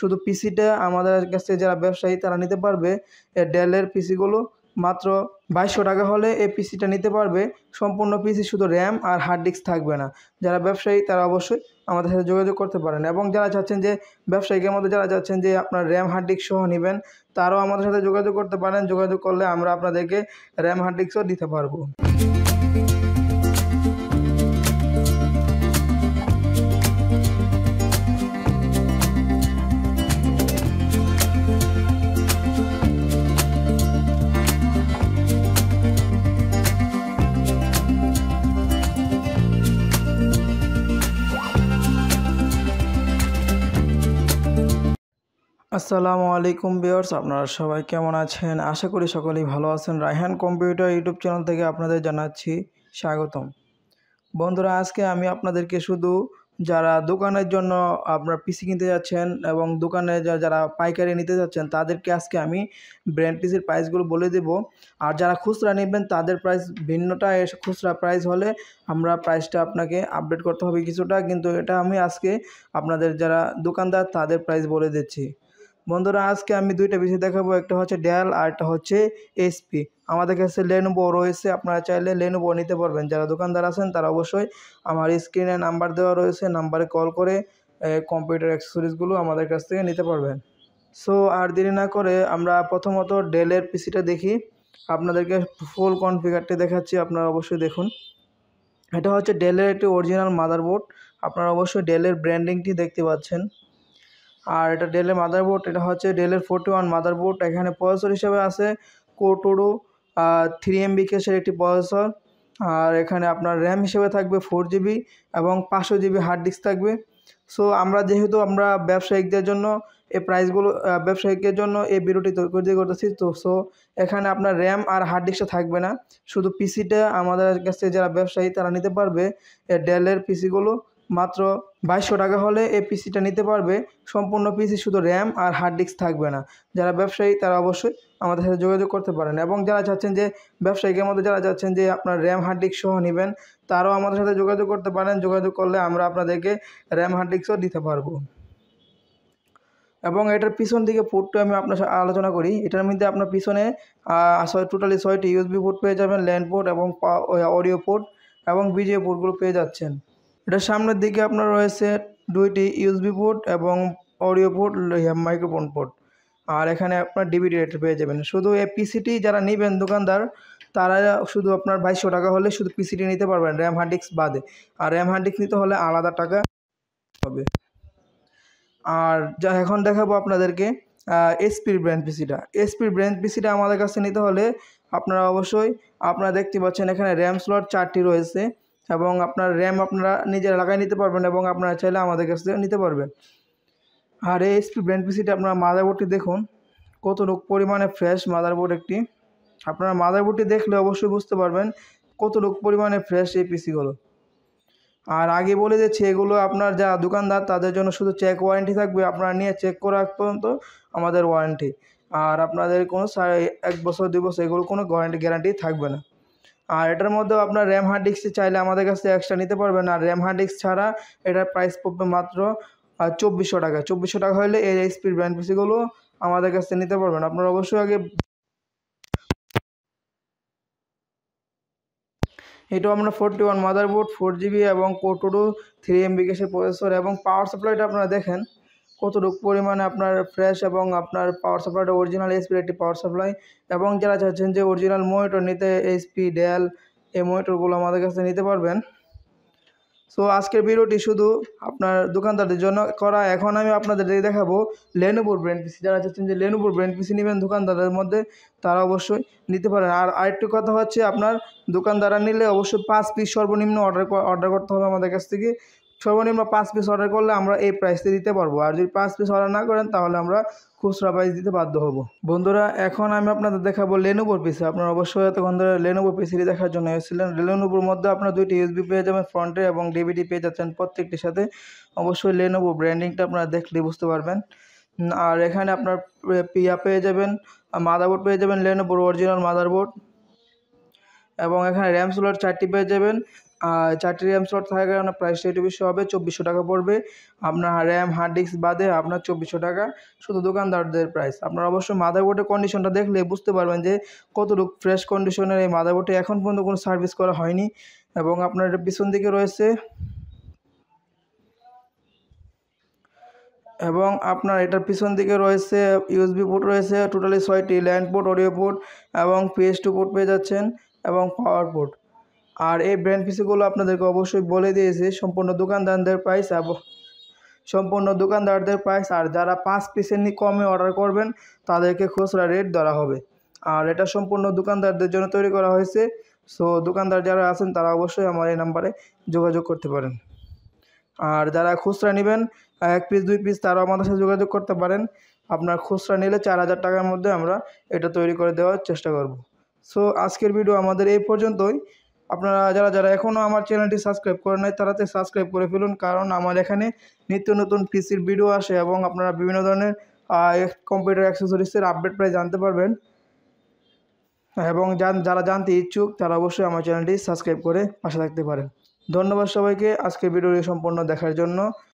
শুধু পিসিটা আমাদের কাছে যারা ব্যবসায়ী তারা নিতে পারবে ডেলের পিসিগুলো মাত্র বাইশশো টাকা হলে এই পিসিটা নিতে পারবে সম্পূর্ণ পিসি শুধু র্যাম আর হার্ড ডিস্ক থাকবে না যারা ব্যবসায়ী তারা অবশ্যই আমাদের সাথে যোগাযোগ করতে পারেন এবং যারা চাচ্ছেন যে ব্যবসায়ীকে মধ্যে যারা চাচ্ছেন যে আপনার র্যাম হার্ড ডিস্ক সহ নেবেন তারাও আমাদের সাথে যোগাযোগ করতে পারেন যোগাযোগ করলে আমরা আপনাদেরকে র্যাম হার্ড ডিস্কও দিতে পারবো আসসালামু আলাইকুম বিয়ার্স আপনারা সবাই কেমন আছেন আশা করি সকলেই ভালো আছেন রায়হান কম্পিউটার ইউটিউব চ্যানেল থেকে আপনাদের জানাচ্ছি স্বাগতম বন্ধুরা আজকে আমি আপনাদেরকে শুধু যারা দোকানের জন্য আপনারা পিসি কিনতে যাচ্ছেন এবং দোকানে যারা পাইকারি নিতে যাচ্ছেন তাদেরকে আজকে আমি ব্র্যান্ড পিসির প্রাইসগুলো বলে দেব আর যারা খুচরা নেবেন তাদের প্রাইস ভিন্নটা খুচরা প্রাইস হলে আমরা প্রাইসটা আপনাকে আপডেট করতে হবে কিছুটা কিন্তু এটা আমি আজকে আপনাদের যারা দোকানদার তাদের প্রাইস বলে দিচ্ছি বন্ধুরা আজকে আমি দুইটা বিষয় দেখাবো একটা হচ্ছে ডেল আর একটা হচ্ছে এসপি আমাদের কাছে লেনোভো রয়েছে আপনারা চাইলে লেনোভো নিতে পারবেন যারা দোকানদার আছেন তারা অবশ্যই আমার স্ক্রিনে নাম্বার দেওয়া রয়েছে নাম্বারে কল করে কম্পিউটার অ্যাক্সেসরিজগুলো আমাদের কাছ থেকে নিতে পারবেন সো আর দেরি না করে আমরা প্রথমত ডেলের পিসিটা দেখি আপনাদেরকে ফুল কনফিগারটি দেখাচ্ছি আপনারা অবশ্যই দেখুন এটা হচ্ছে ডেলের একটি অরিজিনাল মাদারবোর্ড আপনারা অবশ্যই ডেলের ব্র্যান্ডিংটি দেখতে পাচ্ছেন আর এটা ডেলের মাদারবোর্ড এটা হচ্ছে ডেলের ফোর্টি ওয়ান মাদারবোর্ড এখানে প্রসেসর হিসেবে আছে কোটোরো থ্রি এমবি কেসের একটি প্রসেসর আর এখানে আপনার র্যাম হিসেবে থাকবে ফোর জিবি এবং পাঁচশো জিবি হার্ড ডিস্ক থাকবে সো আমরা যেহেতু আমরা ব্যবসায়িকদের জন্য এই প্রাইসগুলো ব্যবসায়িকের জন্য এই বিরোটি তৈরি করতেছি তো সো এখানে আপনার র্যাম আর হার্ড ডিস্কটা থাকবে না শুধু পিসিটা আমাদের কাছে যারা ব্যবসায়ী তারা নিতে পারবে ডেলের পিসিগুলো মাত্র বাইশশো টাকা হলে এই পিসিটা নিতে পারবে সম্পূর্ণ পিসি শুধু র্যাম আর হার্ড ডিস্ক থাকবে না যারা ব্যবসায়ী তারা অবশ্যই আমাদের সাথে যোগাযোগ করতে পারেন এবং যারা চাচ্ছেন যে ব্যবসায়ীকে মধ্যে যারা চাচ্ছেন যে আপনার র্যাম হার্ড ডিস্ক সহ নেবেন তারাও আমাদের সাথে যোগাযোগ করতে পারেন যোগাযোগ করলে আমরা আপনাদেরকে র্যাম হার্ড ডিস্কও দিতে পারবো এবং এটার পিছন দিকে পোর্টটা আমি আপনার সাথে আলোচনা করি এটার মধ্যে আপনার পিছনে টোটালি ছয়টি ইউএসবি পোর্ট পেয়ে যাবেন ল্যান্ড পোর্ট এবং অডিও পোর্ট এবং বিজিও পোর্টগুলো পেয়ে যাচ্ছেন এটা সামনের দিকে আপনার রয়েছে দুইটি ইউএসবি পোর্ট এবং অডিও পোর্ট মাইক্রোফোন পোর্ট আর এখানে আপনার ডিবি রেট পেয়ে যাবেন শুধু এই পিসিটি যারা নেবেন দোকানদার তারা শুধু আপনার বাইশশো টাকা হলে শুধু পিসিটি নিতে পারবেন র্যাম হার্ডিক্স বাদে আর র্যাম হার্ডিক্স নিতে হলে আলাদা টাকা হবে আর যা এখন দেখাবো আপনাদেরকে এসপির ব্র্যান্ড পিসিটা এসপির ব্র্যান্ড পিসিটা আমাদের কাছে নিতে হলে আপনারা অবশ্যই আপনারা দেখতে পাচ্ছেন এখানে র্যাম স্লট চারটি রয়েছে এবং আপনার র্যাম আপনারা নিজেরা লাগাই নিতে পারবেন এবং আপনারা চাইলে আমাদের কাছ থেকে নিতে পারবেন আর এই এসপি ব্র্যান্ড পিসিটা আপনার মাদারবোর্ডটি দেখুন কত পরিমাণে ফ্রেশ মাদারবোর্ড একটি আপনারা মাদারবোর্ডটি দেখলে অবশ্যই বুঝতে পারবেন কত পরিমাণে ফ্রেশ এই পিসিগুলো আর আগে বলে দিচ্ছি এগুলো আপনার যা দোকানদার তাদের জন্য শুধু চেক ওয়ারেন্টি থাকবে আপনারা নিয়ে চেক করা পর্যন্ত আমাদের ওয়ারেন্টি আর আপনাদের কোনো এক বছর দুই বছর এগুলো কোনো গ্যারান্টি গ্যারান্টি থাকবে না আর এটার মধ্যেও আপনার র্যাম হার্ড ডিস্কটি চাইলে আমাদের কাছে এক্সট্রা নিতে পারবেন আর র্যাম হার্ড ডিস্ক ছাড়া এটার প্রাইস পড়বে মাত্র চব্বিশশো টাকা চব্বিশশো টাকা হলে এই স্পিড ব্র্যান্ড পিসিগুলো আমাদের কাছে নিতে পারবেন আপনারা অবশ্যই আগে এটা আপনার forty one motherboard four GB এবং কোটোডো থ্রি এমবি গ্যাসের প্রসেসর এবং পাওয়ার সাপ্লাইটা আপনারা দেখেন কতটুকু পরিমাণে আপনার ফ্রেশ এবং আপনার পাওয়ার সাপ্লাইটা অরিজিনাল এসপির একটি পাওয়ার সাপ্লাই এবং যারা চাচ্ছেন যে অরিজিনাল মনিটর নিতে এসপি ডেল এই মনিটরগুলো আমাদের কাছে নিতে পারবেন সো আজকের ভিডিওটি শুধু আপনার দোকানদারদের জন্য করা এখন আমি আপনাদের দেখাবো লেনুপুর ব্র্যান্ড পিসি যারা চাচ্ছেন যে লেনুপুর ব্র্যান্ড পিসি নেবেন দোকানদারের মধ্যে তারা অবশ্যই নিতে পারেন আর আরেকটি কথা হচ্ছে আপনার দোকানদাররা নিলে অবশ্যই পাঁচ পিস সর্বনিম্ন অর্ডার অর্ডার করতে হবে আমাদের কাছ থেকে সর্বনিম্ন পাঁচ পিস অর্ডার করলে আমরা এই প্রাইসে দিতে পারবো আর যদি পাঁচ পিস অর্ডার না করেন তাহলে আমরা খুচরা প্রাইস দিতে বাধ্য হব বন্ধুরা এখন আমি আপনাদের দেখাবো লেনোভোর পিসি আপনারা অবশ্যই এতক্ষণ ধরে লেনোভোর পিসিটি দেখার জন্য এসেছিলেন লেনোভোর মধ্যে আপনারা দুইটি ইউএসবি পেয়ে যাবেন ফ্রন্টে এবং ডিভিডি পেয়ে যাচ্ছেন প্রত্যেকটির সাথে অবশ্যই লেনোভো ব্র্যান্ডিংটা আপনারা দেখলে বুঝতে পারবেন আর এখানে আপনার পিয়া পেয়ে যাবেন মাদারবোর্ড পেয়ে যাবেন লেনোভোর অরিজিনাল মাদারবোর্ড এবং এখানে র্যাম সোলার চারটি পেয়ে যাবেন চারটি র্যাম স্লট থাকার কারণে প্রাইসটা একটু বেশি হবে চব্বিশশো টাকা পড়বে আপনার র্যাম হার্ড ডিস্ক বাদে আপনার চব্বিশশো টাকা শুধু দোকানদারদের প্রাইস আপনার অবশ্যই মাদারবোর্ডের কন্ডিশনটা দেখলে বুঝতে পারবেন যে কতটুকু ফ্রেশ কন্ডিশনের এই মাদারবোর্ডে এখন পর্যন্ত কোনো সার্ভিস করা হয়নি এবং আপনার এটা পিছন দিকে রয়েছে এবং আপনার এটার পিছন দিকে রয়েছে ইউএসবি পোর্ট রয়েছে টোটালি ছয়টি ল্যান্ড পোর্ট অডিও পোর্ট এবং পিএস টু পোর্ট পেয়ে যাচ্ছেন এবং পাওয়ার পোর্ট আর এই ব্র্যান্ড পিসগুলো আপনাদেরকে অবশ্যই বলে দিয়েছি সম্পূর্ণ দোকানদারদের প্রাইস সম্পূর্ণ দোকানদারদের প্রাইস আর যারা পাঁচ পিসের নিয়ে কমে অর্ডার করবেন তাদেরকে খুচরা রেট ধরা হবে আর এটা সম্পূর্ণ দোকানদারদের জন্য তৈরি করা হয়েছে সো দোকানদার যারা আছেন তারা অবশ্যই আমার এই নাম্বারে যোগাযোগ করতে পারেন আর যারা খুচরা নেবেন এক পিস দুই পিস তারাও আমাদের সাথে যোগাযোগ করতে পারেন আপনার খুচরা নিলে চার হাজার টাকার মধ্যে আমরা এটা তৈরি করে দেওয়ার চেষ্টা করব সো আজকের ভিডিও আমাদের এই পর্যন্তই আপনারা যারা যারা এখনও আমার চ্যানেলটি সাবস্ক্রাইব করে নাই তারাতে সাবস্ক্রাইব করে ফেলুন কারণ আমার এখানে নিত্য নতুন পিসির ভিডিও আসে এবং আপনারা বিভিন্ন ধরনের কম্পিউটার অ্যাক্সেসরিজের আপডেট প্রায় জানতে পারবেন এবং যারা জানতে ইচ্ছুক তারা অবশ্যই আমার চ্যানেলটি সাবস্ক্রাইব করে পাশে থাকতে পারেন ধন্যবাদ সবাইকে আজকে ভিডিওটি সম্পূর্ণ দেখার জন্য